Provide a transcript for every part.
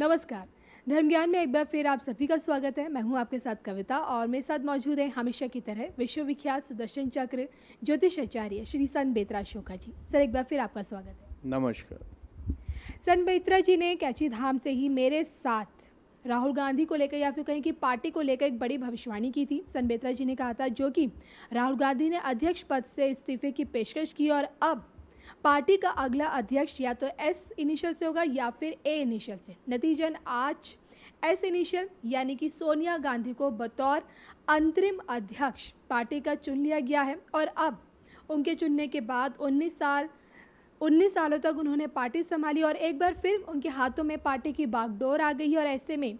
नमस्कार धर्म ज्ञान में एक बार फिर आप सभी का स्वागत है मैं हूं आपके साथ कविता और मेरे साथ मौजूद है हमेशा की तरह विश्वविख्यात सुदर्शन चक्र ज्योतिष आचार्य श्री सन बेतरा शोका जी सर एक बार फिर आपका स्वागत है नमस्कार सन बेतरा जी ने कैची धाम से ही मेरे साथ राहुल गांधी को लेकर या फिर कहीं कि पार्टी को लेकर एक बड़ी भविष्यवाणी की थी सन बेतरा जी ने कहा था जो कि राहुल गांधी ने अध्यक्ष पद से इस्तीफे की पेशकश की और अब पार्टी का अगला अध्यक्ष या तो एस इनिशियल से होगा या फिर ए इनिशियल से नतीजन आज एस इनिशियल यानी कि सोनिया गांधी को बतौर अंतरिम अध्यक्ष पार्टी का चुन लिया गया है और अब उनके चुनने के बाद 19 साल 19 सालों तक उन्होंने पार्टी संभाली और एक बार फिर उनके हाथों में पार्टी की बागडोर आ गई और ऐसे में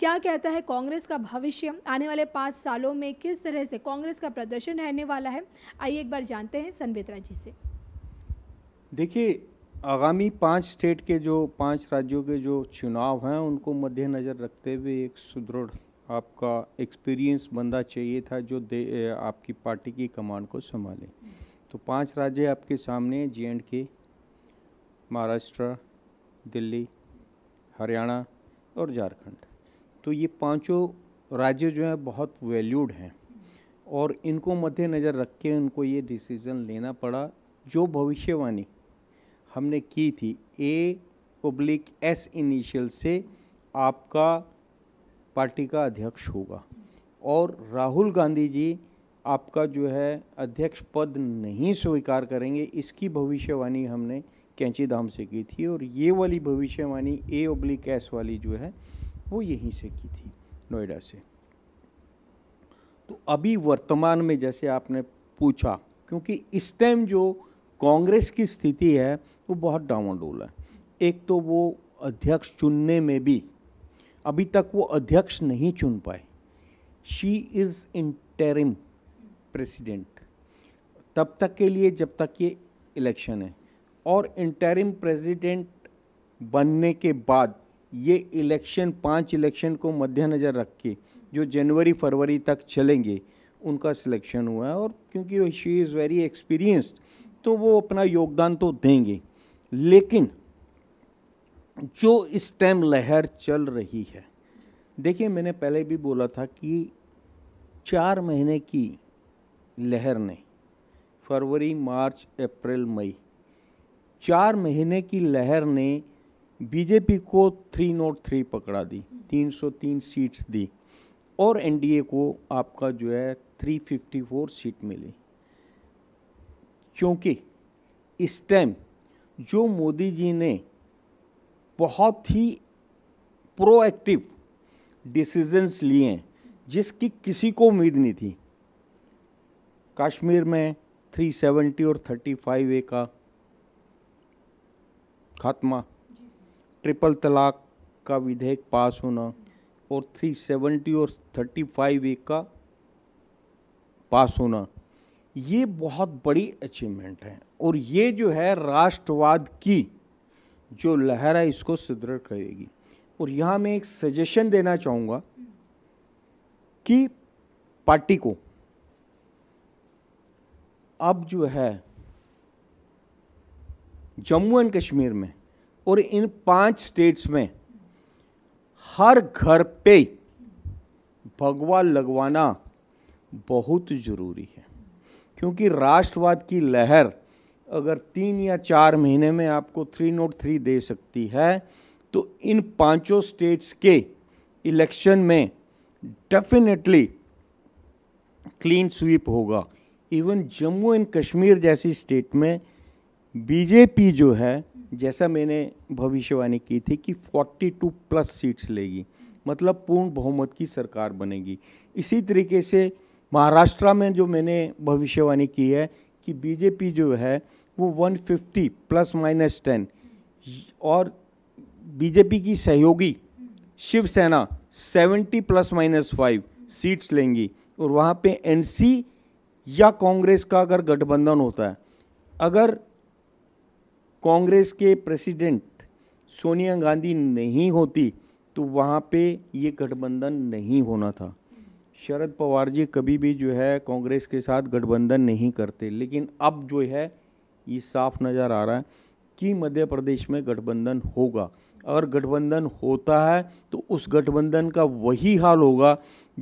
क्या कहता है कांग्रेस का भविष्य आने वाले पाँच सालों में किस तरह से कांग्रेस का प्रदर्शन रहने वाला है आइए एक बार जानते हैं संवेदरा जी से देखिए आगामी पांच स्टेट के जो पांच राज्यों के जो चुनाव हैं उनको मद्देनज़र रखते हुए एक सुदृढ़ आपका एक्सपीरियंस बंदा चाहिए था जो दे आपकी पार्टी की कमांड को संभाले तो पांच राज्य आपके सामने जे एंड के महाराष्ट्र दिल्ली हरियाणा और झारखंड तो ये पांचों राज्य जो हैं बहुत वैल्यूड हैं और इनको मद्देनज़र रख के उनको ये डिसीज़न लेना पड़ा जो भविष्यवाणी हमने की थी ए पब्लिक एस इनिशियल से आपका पार्टी का अध्यक्ष होगा और राहुल गांधी जी आपका जो है अध्यक्ष पद नहीं स्वीकार करेंगे इसकी भविष्यवाणी हमने कैंची धाम से की थी और ये वाली भविष्यवाणी ए ओब्लिक एस वाली जो है वो यहीं से की थी नोएडा से तो अभी वर्तमान में जैसे आपने पूछा क्योंकि इस टाइम जो कांग्रेस की स्थिति है वो बहुत रोल है एक तो वो अध्यक्ष चुनने में भी अभी तक वो अध्यक्ष नहीं चुन पाए शी इज़ इंटरिम प्रेसिडेंट तब तक के लिए जब तक ये इलेक्शन है और इंटरिम प्रेसिडेंट बनने के बाद ये इलेक्शन पांच इलेक्शन को मद्देनज़र रख के जो जनवरी फरवरी तक चलेंगे उनका सिलेक्शन हुआ है और क्योंकि शी इज़ वेरी एक्सपीरियंस्ड तो वो अपना योगदान तो देंगे लेकिन जो इस टाइम लहर चल रही है देखिए मैंने पहले भी बोला था कि चार महीने की लहर ने फरवरी मार्च अप्रैल मई चार महीने की लहर ने बीजेपी को थ्री नोट थ्री पकड़ा दी 303 सीट्स दी और एनडीए को आपका जो है 354 सीट मिली क्योंकि इस टाइम जो मोदी जी ने बहुत ही प्रोएक्टिव डिसीजंस लिए हैं जिसकी किसी को उम्मीद नहीं थी कश्मीर में 370 और 35 ए का खात्मा ट्रिपल तलाक का विधेयक पास होना और 370 और 35 ए का पास होना ये बहुत बड़ी अचीवमेंट है और ये जो है राष्ट्रवाद की जो लहर है इसको सुदृढ़ करेगी और यहाँ मैं एक सजेशन देना चाहूँगा कि पार्टी को अब जो है जम्मू एंड कश्मीर में और इन पांच स्टेट्स में हर घर पे भगवा लगवाना बहुत ज़रूरी है क्योंकि राष्ट्रवाद की लहर अगर तीन या चार महीने में आपको थ्री नोट थ्री दे सकती है तो इन पांचों स्टेट्स के इलेक्शन में डेफिनेटली क्लीन स्वीप होगा इवन जम्मू एंड कश्मीर जैसी स्टेट में बीजेपी जो है जैसा मैंने भविष्यवाणी की थी कि 42 प्लस सीट्स लेगी मतलब पूर्ण बहुमत की सरकार बनेगी इसी तरीके से महाराष्ट्र में जो मैंने भविष्यवाणी की है कि बीजेपी जो है वो 150 प्लस माइनस टेन और बीजेपी की सहयोगी Shiv Sena 70 plus minus five seats लेंगी और वहाँ पे एनसी या कांग्रेस का अगर गठबंधन होता है अगर कांग्रेस के प्रेसिडेंट सोनिया गांधी नहीं होती तो वहाँ पे ये गठबंधन नहीं होना था शरद पवार जी कभी भी जो है कांग्रेस के साथ गठबंधन नहीं करते लेकिन अब जो है ये साफ नज़र आ रहा है कि मध्य प्रदेश में गठबंधन होगा अगर गठबंधन होता है तो उस गठबंधन का वही हाल होगा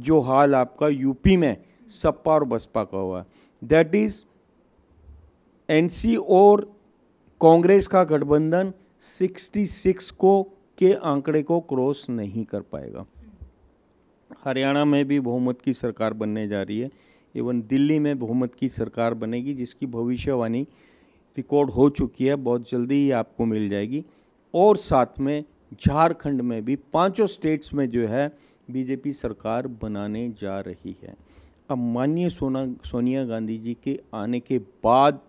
जो हाल आपका यूपी में सपा और बसपा का हुआ है दैट इज़ एन और कांग्रेस का गठबंधन 66 को के आंकड़े को क्रॉस नहीं कर पाएगा हरियाणा में भी बहुमत की सरकार बनने जा रही है इवन दिल्ली में बहुमत की सरकार बनेगी जिसकी भविष्यवाणी रिकॉर्ड हो चुकी है बहुत जल्दी ही आपको मिल जाएगी और साथ में झारखंड में भी पांचों स्टेट्स में जो है बीजेपी सरकार बनाने जा रही है अब माननीय सोना सोनिया गांधी जी के आने के बाद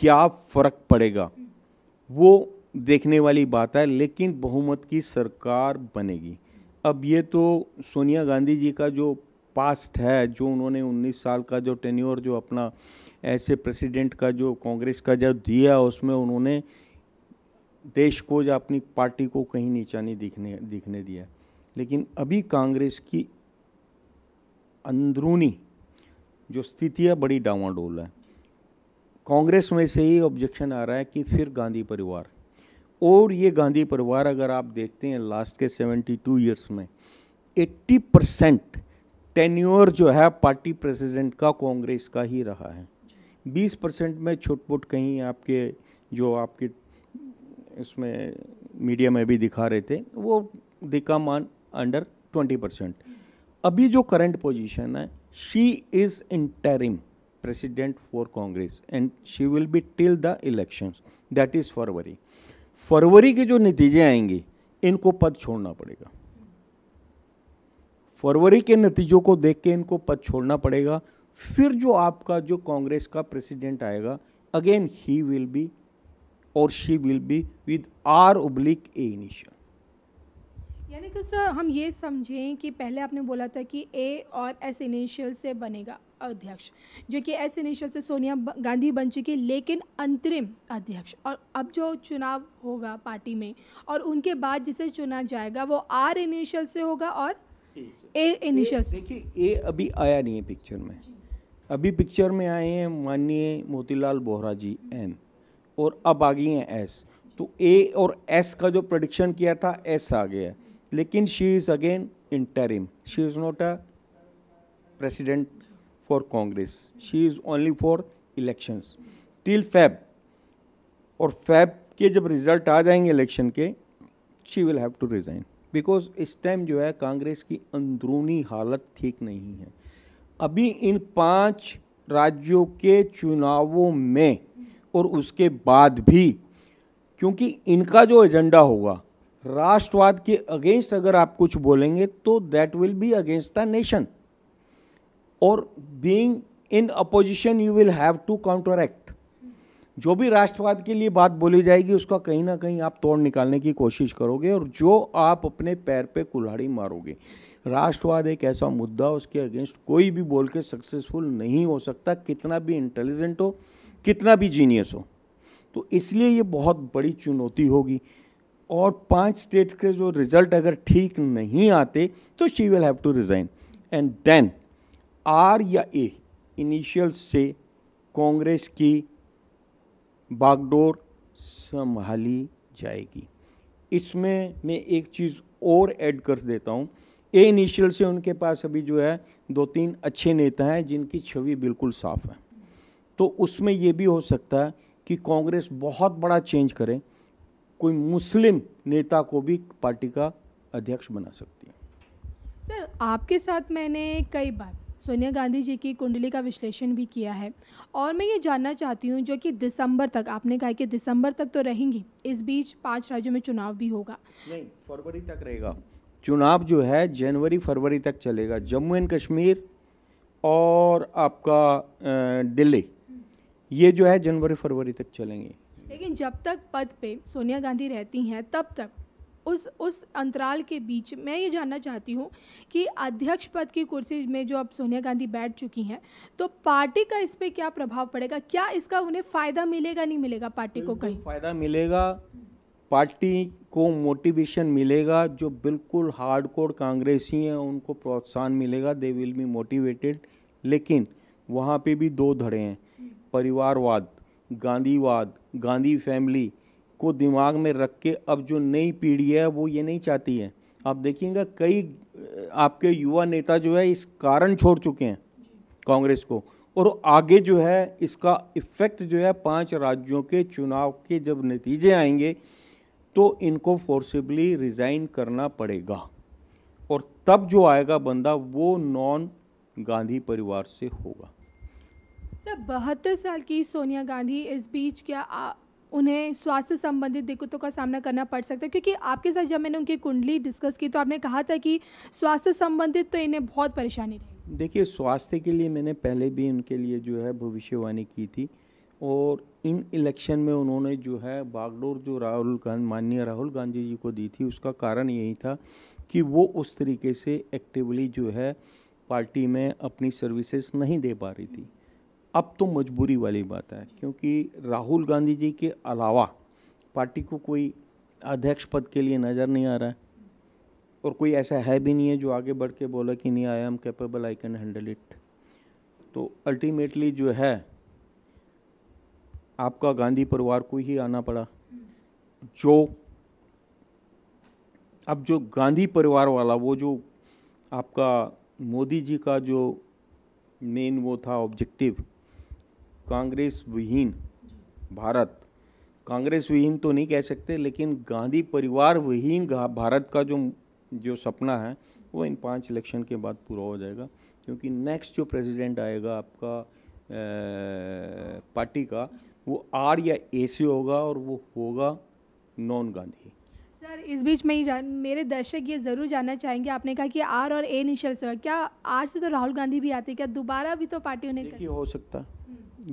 क्या फ़र्क पड़ेगा वो देखने वाली बात है लेकिन बहुमत की सरकार बनेगी अब ये तो सोनिया गांधी जी का जो पास्ट है जो उन्होंने 19 साल का जो टेन्योर जो अपना ऐसे प्रेसिडेंट का जो कांग्रेस का जो दिया उसमें उन्होंने देश को या अपनी पार्टी को कहीं नीचा नहीं दिखने दिखने दिया लेकिन अभी कांग्रेस की अंदरूनी जो स्थिति है बड़ी डावाडोल है कांग्रेस में से ही ऑब्जेक्शन आ रहा है कि फिर गांधी परिवार और ये गांधी परिवार अगर आप देखते हैं लास्ट के 72 ईयर्स में 80 परसेंट टेन्योर जो है पार्टी प्रेसिडेंट का कांग्रेस का ही रहा है 20 परसेंट में छुटपुट कहीं आपके जो आपके इसमें मीडिया में भी दिखा रहे थे वो दिका मान अंडर 20 परसेंट अभी जो करंट पोजीशन है she is interim for Congress and she will be till the elections that is for वरी फरवरी के जो नतीजे आएंगे इनको पद छोड़ना पड़ेगा फरवरी के नतीजों को देख के इनको पद छोड़ना पड़ेगा फिर जो आपका जो कांग्रेस का प्रेसिडेंट आएगा अगेन ही विल बी और she will be with R उब्लिक ए इनिशियल यानी कि सर हम ये समझें कि पहले आपने बोला था कि ए और एस इनिशियल से बनेगा अध्यक्ष जो कि एस इनिशियल से सोनिया गांधी बन चुकी लेकिन अंतरिम अध्यक्ष और अब जो चुनाव होगा पार्टी में और उनके बाद जिसे चुना जाएगा वो आर इनिशियल से होगा और ए इनिशियल से देखिए ए अभी आया नहीं है पिक्चर में अभी पिक्चर में आए हैं माननीय मोतीलाल बोहरा जी एन और अब आ गई हैं एस तो ए और एस का जो प्रडिक्शन किया था एस आ गया लेकिन she is again interim. She is not a president for Congress she is only for elections till Feb और फैब के जब रिजल्ट आ जाएंगे इलेक्शन के she will have to resign because इस टाइम जो है कांग्रेस की अंदरूनी हालत ठीक नहीं है अभी इन पांच राज्यों के चुनावों में और उसके बाद भी क्योंकि इनका जो एजेंडा होगा राष्ट्रवाद के अगेंस्ट अगर आप कुछ बोलेंगे तो that will be against the nation और being in opposition you will have to counteract जो भी राष्ट्रवाद के लिए बात बोली जाएगी उसका कहीं ना कहीं आप तोड़ निकालने की कोशिश करोगे और जो आप अपने पैर पे कुल्हाड़ी मारोगे राष्ट्रवाद एक ऐसा मुद्दा उसके अगेंस्ट कोई भी बोल के सक्सेसफुल नहीं हो सकता कितना भी इंटेलिजेंट हो कितना भी जीनियस हो तो इसलिए ये बहुत बड़ी चुनौती होगी और पांच स्टेट के जो रिजल्ट अगर ठीक नहीं आते तो she will have to resign and then R या ए इनिशियल से कांग्रेस की बागडोर संभाली जाएगी इसमें मैं एक चीज़ और ऐड कर देता हूँ ए इनिशियल से उनके पास अभी जो है दो तीन अच्छे नेता हैं जिनकी छवि बिल्कुल साफ है तो उसमें ये भी हो सकता है कि कांग्रेस बहुत बड़ा चेंज करें कोई मुस्लिम नेता को भी पार्टी का अध्यक्ष बना सकती है सर आपके साथ मैंने कई बार सोनिया गांधी जी की कुंडली का विश्लेषण भी किया है और मैं ये जानना चाहती हूँ जो कि दिसंबर तक आपने कहा कि दिसंबर तक तो रहेंगी इस बीच पांच राज्यों में चुनाव भी होगा नहीं फरवरी तक रहेगा चुनाव जो है जनवरी फरवरी तक चलेगा जम्मू एंड कश्मीर और आपका दिल्ली ये जो है जनवरी फरवरी तक चलेंगे लेकिन जब तक पद पे सोनिया गांधी रहती हैं तब तक उस उस अंतराल के बीच मैं ये जानना चाहती हूँ कि अध्यक्ष पद की कुर्सी में जो अब सोनिया गांधी बैठ चुकी हैं तो पार्टी का इस पर क्या प्रभाव पड़ेगा क्या इसका उन्हें फ़ायदा मिलेगा नहीं मिलेगा पार्टी को कहीं फ़ायदा मिलेगा पार्टी को मोटिवेशन मिलेगा जो बिल्कुल हार्ड कोर कांग्रेसी हैं उनको प्रोत्साहन मिलेगा दे विल बी मोटिवेटेड लेकिन वहाँ पे भी दो धड़े हैं परिवारवाद गांधीवाद गांधी फैमिली को दिमाग में रख के अब जो नई पीढ़ी है वो ये नहीं चाहती है आप देखिएगा कई आपके युवा नेता जो है इस कारण छोड़ चुके हैं कांग्रेस को और आगे जो है इसका इफ़ेक्ट जो है पांच राज्यों के चुनाव के जब नतीजे आएंगे तो इनको फोर्सिबली रिज़ाइन करना पड़ेगा और तब जो आएगा बंदा वो नॉन गांधी परिवार से होगा सर बहत्तर साल की सोनिया गांधी इस बीच क्या आ, उन्हें स्वास्थ्य संबंधित दिक्कतों का सामना करना पड़ सकता है क्योंकि आपके साथ जब मैंने उनकी कुंडली डिस्कस की तो आपने कहा था कि स्वास्थ्य संबंधित तो इन्हें बहुत परेशानी रही देखिए स्वास्थ्य के लिए मैंने पहले भी उनके लिए जो है भविष्यवाणी की थी और इन इलेक्शन में उन्होंने जो है बागडोर जो राहुल गांधी माननीय राहुल गांधी जी को दी थी उसका कारण यही था कि वो उस तरीके से एक्टिवली जो है पार्टी में अपनी सर्विसेज नहीं दे पा रही थी अब तो मजबूरी वाली बात है क्योंकि राहुल गांधी जी के अलावा पार्टी को कोई अध्यक्ष पद के लिए नज़र नहीं आ रहा है और कोई ऐसा है भी नहीं है जो आगे बढ़ के बोला कि नहीं I am capable I can handle it तो अल्टीमेटली जो है आपका गांधी परिवार को ही आना पड़ा जो अब जो गांधी परिवार वाला वो जो आपका मोदी जी का जो मेन वो था ऑब्जेक्टिव कांग्रेस विहीन भारत कांग्रेस विहीन तो नहीं कह सकते लेकिन गांधी परिवार विहीन भारत का जो जो सपना है वो इन पांच इलेक्शन के बाद पूरा हो जाएगा क्योंकि नेक्स्ट जो प्रेसिडेंट आएगा आपका पार्टी का वो आर या ए से होगा और वो होगा नॉन गांधी सर इस बीच में ही जान मेरे दर्शक ये ज़रूर जानना चाहेंगे आपने कहा कि आर और ए निशल से क्या आर से तो राहुल गांधी भी आते क्या दोबारा भी तो पार्टी होने देखिए हो सकता है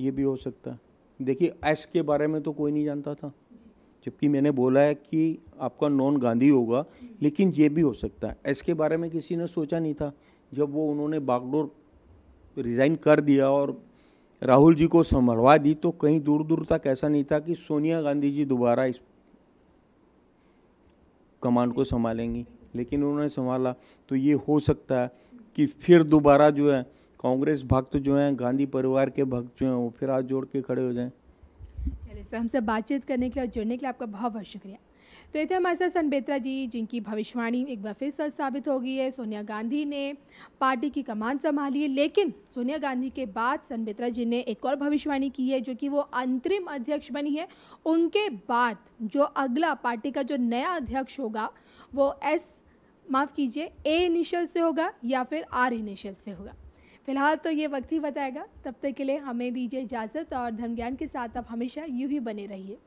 ये भी हो सकता है देखिए एस के बारे में तो कोई नहीं जानता था जबकि मैंने बोला है कि आपका नॉन गांधी होगा लेकिन ये भी हो सकता है एस के बारे में किसी ने सोचा नहीं था जब वो उन्होंने बागडोर रिज़ाइन कर दिया और राहुल जी को संभलवा दी तो कहीं दूर दूर तक ऐसा नहीं था कि सोनिया गांधी जी दोबारा इस कमान को संभालेंगी लेकिन उन्होंने संभाला तो ये हो सकता है कि फिर दोबारा जो है कांग्रेस भक्त जो हैं गांधी परिवार के भक्त जो हैं वो फिर हाथ जोड़ के खड़े हो जाएं चलिए सर हमसे बातचीत करने के लिए और जुड़ने के लिए आपका बहुत बहुत शुक्रिया तो ये थे हमारे साथ सनबेत्रा जी जिनकी भविष्यवाणी एक बार फिर सच साबित हो गई है सोनिया गांधी ने पार्टी की कमान संभाली है लेकिन सोनिया गांधी के बाद सनबेत्रा जी ने एक और भविष्यवाणी की है जो कि वो अंतरिम अध्यक्ष बनी है उनके बाद जो अगला पार्टी का जो नया अध्यक्ष होगा वो एस माफ़ कीजिए ए इनिशियल से होगा या फिर आर इनिशियल से होगा फिलहाल तो ये वक्त ही बताएगा तब तक के लिए हमें दीजिए इजाज़त और धर्म ज्ञान के साथ आप हमेशा यूँ ही बने रहिए